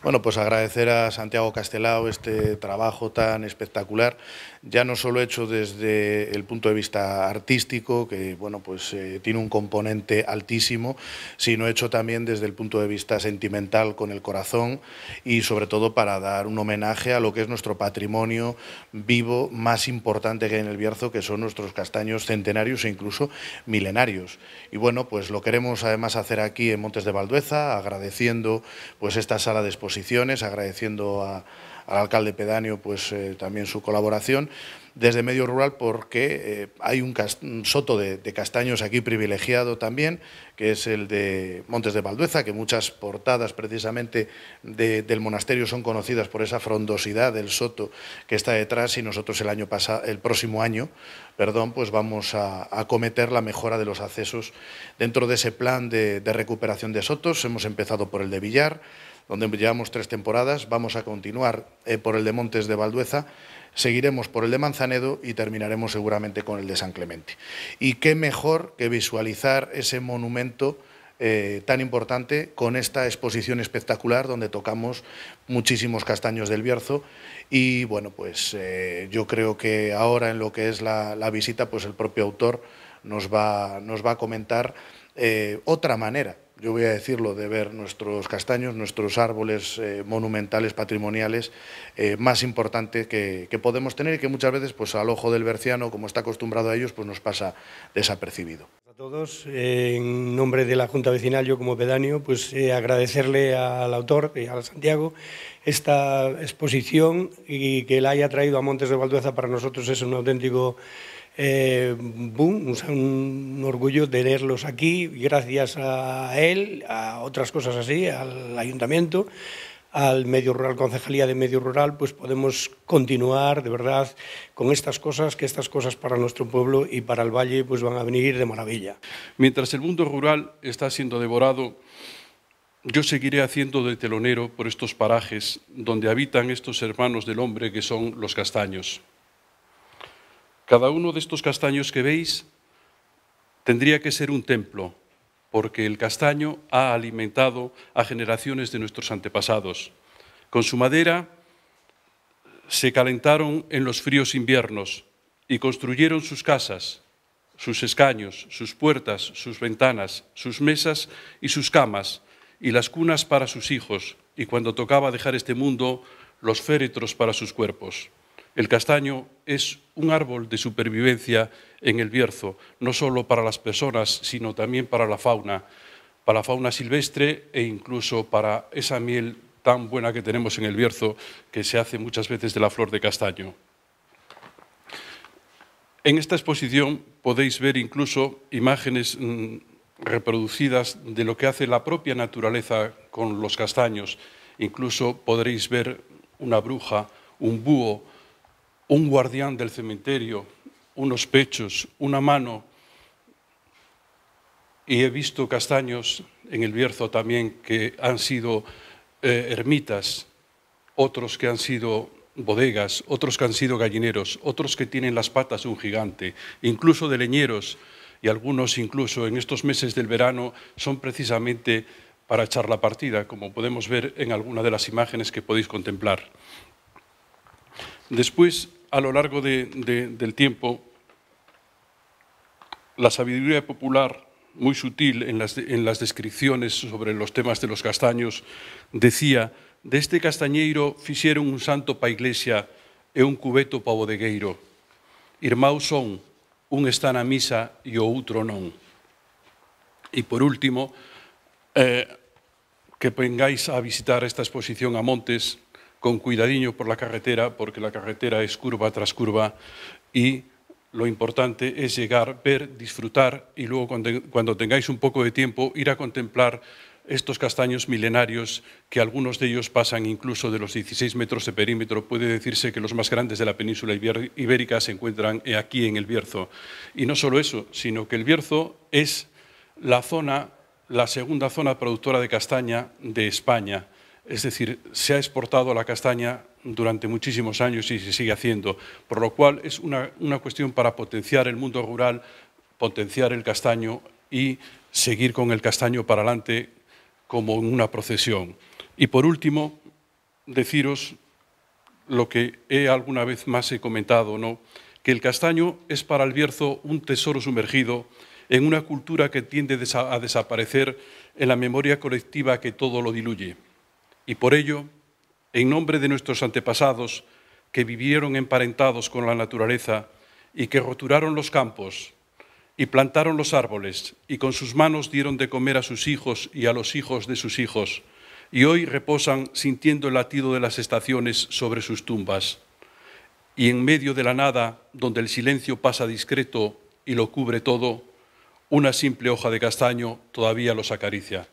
Bueno, pues agradecer a Santiago Castelao este trabajo tan espectacular, ya no solo hecho desde el punto de vista artístico, que bueno, pues eh, tiene un componente altísimo, sino hecho también desde el punto de vista sentimental con el corazón y sobre todo para dar un homenaje a lo que es nuestro patrimonio vivo más importante que hay en el Bierzo, que son nuestros castaños centenarios e incluso milenarios. Y bueno, pues lo queremos además hacer aquí en Montes de Valdueza, agradeciendo pues esta sala de exposición agradeciendo al alcalde pedáneo pues, eh, también su colaboración desde medio rural porque eh, hay un, soto de, castaños aquí privilegiado también, que es el de Montes de Valdueza, que muchas portadas precisamente del monasterio son conocidas por esa frondosidad del soto que está detrás y nosotros el, año pasado, el próximo año perdón, pues vamos a acometer la mejora de los accesos dentro de ese plan de recuperación de sotos. Hemos empezado por el de Villar, donde llevamos tres temporadas. Vamos a continuar eh, por el de Montes de Valdueza, seguiremos por el de Manzanedo y terminaremos seguramente con el de San Clemente. Y qué mejor que visualizar ese monumento. Eh, tan importante con esta exposición espectacular donde tocamos muchísimos castaños del Bierzo y bueno pues eh, yo creo que ahora en lo que es la, visita pues el propio autor nos va, nos va a comentar otra manera yo voy a decirlo, de ver nuestros castaños, nuestros árboles eh, monumentales, patrimoniales, eh, más importantes que, podemos tener y que muchas veces pues, al ojo del berciano, como está acostumbrado a ellos, pues nos pasa desapercibido. A todos, en nombre de la Junta Vecinal, yo como pedáneo, pues eh, agradecerle al autor, al Santiago, esta exposición y que la haya traído a Montes de Valdueza para nosotros es un auténtico eh, un, orgullo tenerlos aquí, gracias a él, a otras cosas así, al ayuntamiento, al medio rural, concejalía de medio rural, pues podemos continuar de verdad con estas cosas, que estas cosas para nuestro pueblo y para el valle pues van a venir de maravilla. Mientras el mundo rural está siendo devorado, yo seguiré haciendo de telonero por estos parajes donde habitan estos hermanos del hombre que son los castaños. Cada uno de estos castaños que veis tendría que ser un templo, porque el castaño ha alimentado a generaciones de nuestros antepasados. Con su madera se calentaron en los fríos inviernos y construyeron sus casas, sus escaños, sus puertas, sus ventanas, sus mesas y sus camas, y las cunas para sus hijos, y cuando tocaba dejar este mundo, los féretros para sus cuerpos. El castaño es un árbol de supervivencia en el Bierzo, no solo para las personas, sino también para la fauna, para la fauna silvestre e incluso para esa miel tan buena que tenemos en el Bierzo, que se hace muchas veces de la flor de castaño. En esta exposición podéis ver incluso imágenes mm, reproducidas de lo que hace la propia naturaleza con los castaños. Incluso podréis ver una bruja, un búho, un guardián del cementerio, unos pechos, una mano, y he visto castaños en el Bierzo también que han sido eh, ermitas, otros que han sido bodegas, otros que han sido gallineros, otros que tienen las patas de un gigante, incluso de leñeros, y algunos incluso en estos meses del verano son precisamente para echar la partida, como podemos ver en alguna de las imágenes que podéis contemplar. Después a lo largo de, de, del tiempo la sabiduría popular, muy sutil en las, en las descripciones sobre los temas de los castaños, decía, de este castañeiro fixeron un santo pa iglesia e un cubeto pa bodegueiro. Irmãos son, un está na misa e o outro non. E por último, eh, que vengáis a visitar esta exposición a Montes, con cuidadiño por la carretera, porque la carretera es curva tras curva y lo importante es llegar, ver, disfrutar y luego cuando, tengáis un poco de tiempo ir a contemplar estos castaños milenarios, que algunos de ellos pasan incluso de los 16 metros de perímetro, puede decirse que los más grandes de la península ibérica se encuentran aquí en el Bierzo. Y no solo eso, sino que el Bierzo es la zona, la segunda zona productora de castaña de España. Es decir, se ha exportado la castaña durante muchísimos años y se sigue haciendo, por lo cual es una, cuestión para potenciar el mundo rural, potenciar el castaño y seguir con el castaño para adelante como una procesión. Y por último, deciros lo que he alguna vez más he comentado, que el castaño es para el Bierzo un tesoro sumergido en una cultura que tiende a desaparecer en la memoria colectiva que todo lo diluye. Y por ello, en nombre de nuestros antepasados que vivieron emparentados con la naturaleza y que roturaron los campos y plantaron los árboles y con sus manos dieron de comer a sus hijos y a los hijos de sus hijos, y hoy reposan sintiendo el latido de las estaciones sobre sus tumbas. Y en medio de la nada, donde el silencio pasa discreto y lo cubre todo, una simple hoja de castaño todavía los acaricia.